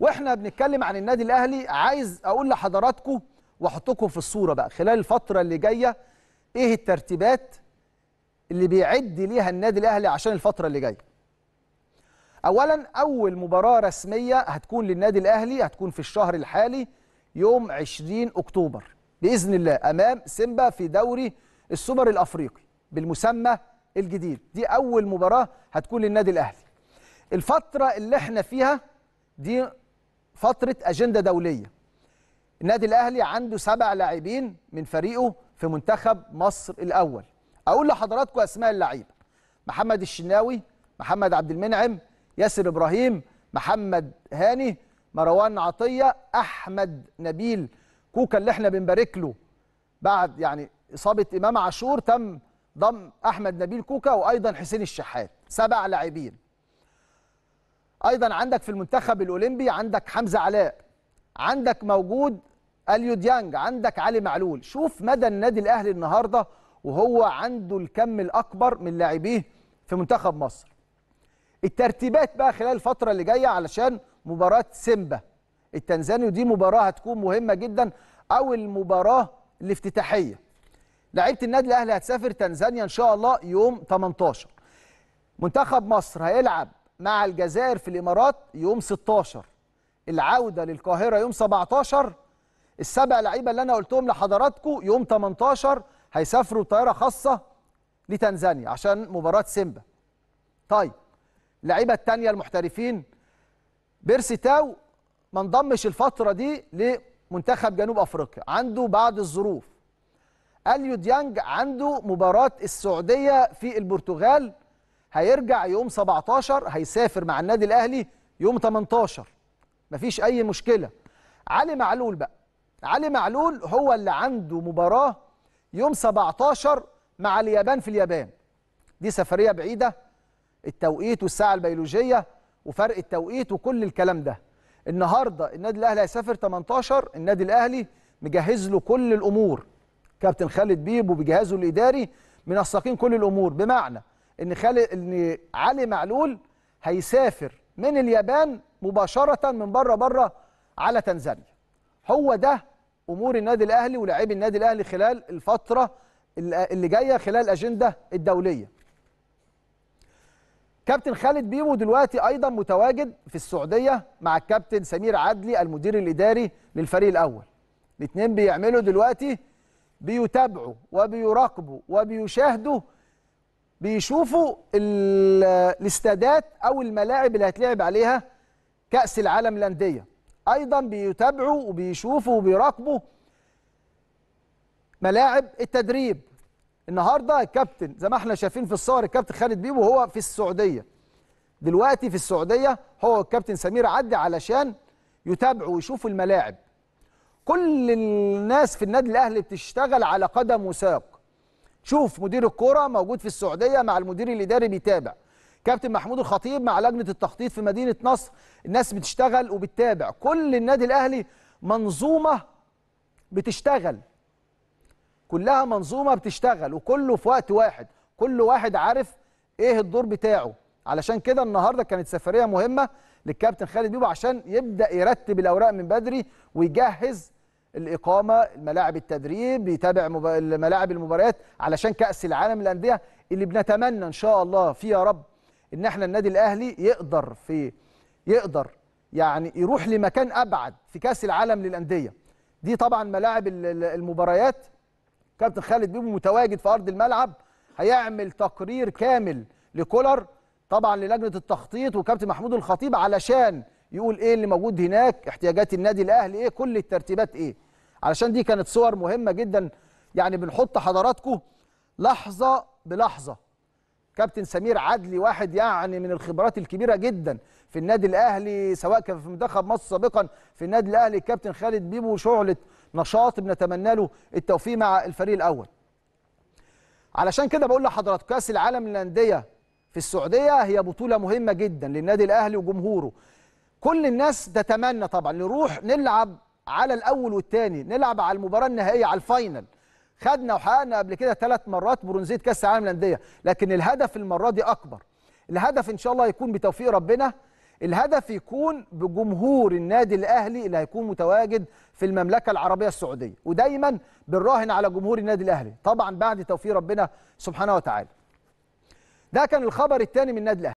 واحنا بنتكلم عن النادي الاهلي عايز اقول لحضراتكم واحطكم في الصوره بقى خلال الفتره اللي جايه ايه الترتيبات اللي بيعد ليها النادي الاهلي عشان الفتره اللي جايه اولا اول مباراه رسميه هتكون للنادي الاهلي هتكون في الشهر الحالي يوم 20 اكتوبر باذن الله امام سيمبا في دوري السوبر الافريقي بالمسمى الجديد دي اول مباراه هتكون للنادي الاهلي الفتره اللي احنا فيها دي فتره اجنده دوليه النادي الاهلي عنده سبع لاعبين من فريقه في منتخب مصر الاول اقول لحضراتكم اسماء اللعيبه محمد الشناوي محمد عبد المنعم ياسر ابراهيم محمد هاني مروان عطيه احمد نبيل كوكا اللي احنا بنبارك له بعد يعني اصابه امام عاشور تم ضم احمد نبيل كوكا وايضا حسين الشحات سبع لاعبين ايضا عندك في المنتخب الاولمبي عندك حمزه علاء عندك موجود اليو ديانج عندك علي معلول شوف مدى النادي الاهلي النهارده وهو عنده الكم الاكبر من لاعبيه في منتخب مصر الترتيبات بقى خلال الفتره اللي جايه علشان مباراه سيمبا التنزاني ودي مباراه هتكون مهمه جدا او المباراه الافتتاحيه لعيبه النادي الاهلي هتسافر تنزانيا ان شاء الله يوم 18 منتخب مصر هيلعب مع الجزائر في الامارات يوم 16 العوده للقاهره يوم 17 السبع لعيبه اللي انا قلتهم لحضراتكم يوم 18 هيسافروا طياره خاصه لتنزانيا عشان مباراه سيمبا طيب اللعيبه الثانيه المحترفين بيرسي تاو ما انضمش الفتره دي لمنتخب جنوب افريقيا عنده بعض الظروف اليو ديانج عنده مباراه السعوديه في البرتغال هيرجع يوم 17 هيسافر مع النادي الاهلي يوم 18 مفيش اي مشكله علي معلول بقى علي معلول هو اللي عنده مباراه يوم 17 مع اليابان في اليابان دي سفريه بعيده التوقيت والساعه البيولوجيه وفرق التوقيت وكل الكلام ده النهارده النادي الاهلي هيسافر 18 النادي الاهلي مجهز له كل الامور كابتن خالد بيب وبجهازه الاداري منسقين كل الامور بمعنى ان خالد ان علي معلول هيسافر من اليابان مباشره من بره بره على تنزانيا هو ده امور النادي الاهلي ولاعبي النادي الاهلي خلال الفتره اللي جايه خلال الاجنده الدوليه كابتن خالد بيبو دلوقتي ايضا متواجد في السعوديه مع الكابتن سمير عدلي المدير الاداري للفريق الاول الاثنين بيعملوا دلوقتي بيتابعوا وبيراقبوا وبيشاهدوا بيشوفوا الاستادات او الملاعب اللي هتلعب عليها كاس العالم للانديه ايضا بيتابعوا وبيشوفوا وبيراقبوا ملاعب التدريب النهارده الكابتن زي ما احنا شايفين في الصور الكابتن خالد بيبو هو في السعوديه دلوقتي في السعوديه هو الكابتن سمير عدي علشان يتابعوا ويشوفوا الملاعب كل الناس في النادي الاهلي بتشتغل على قدم وساق شوف مدير الكوره موجود في السعوديه مع المدير الاداري بيتابع كابتن محمود الخطيب مع لجنه التخطيط في مدينه نصر الناس بتشتغل وبتتابع كل النادي الاهلي منظومه بتشتغل كلها منظومه بتشتغل وكله في وقت واحد كل واحد عارف ايه الدور بتاعه علشان كده النهارده كانت سفريه مهمه للكابتن خالد بيبو عشان يبدا يرتب الاوراق من بدري ويجهز الاقامه ملاعب التدريب بيتابع ملاعب المباريات علشان كاس العالم للانديه اللي بنتمنى ان شاء الله فيه يا رب ان احنا النادي الاهلي يقدر في يقدر يعني يروح لمكان ابعد في كاس العالم للانديه دي طبعا ملاعب المباريات كابتن خالد بيبو متواجد في ارض الملعب هيعمل تقرير كامل لكولر طبعا للجنه التخطيط وكابتن محمود الخطيب علشان يقول ايه اللي موجود هناك احتياجات النادي الاهلي ايه كل الترتيبات ايه علشان دي كانت صور مهمه جدا يعني بنحط حضراتكم لحظه بلحظه كابتن سمير عدلي واحد يعني من الخبرات الكبيره جدا في النادي الاهلي سواء كان في منتخب مصر سابقا في النادي الاهلي الكابتن خالد بيبو شعله نشاط بنتمنى له التوفيق مع الفريق الاول علشان كده بقول لحضراتكم كاس العالم للانديه في السعوديه هي بطوله مهمه جدا للنادي الاهلي وجمهوره كل الناس تتمنى طبعا نروح نلعب على الاول والثاني نلعب على المباراه النهائيه على الفاينل خدنا وحققنا قبل كده ثلاث مرات برونزيه كاس العالم للانديه لكن الهدف المره دي اكبر الهدف ان شاء الله يكون بتوفيق ربنا الهدف يكون بجمهور النادي الاهلي اللي هيكون متواجد في المملكه العربيه السعوديه ودايما بنراهن على جمهور النادي الاهلي طبعا بعد توفيق ربنا سبحانه وتعالى ده كان الخبر الثاني من النادي الاهلي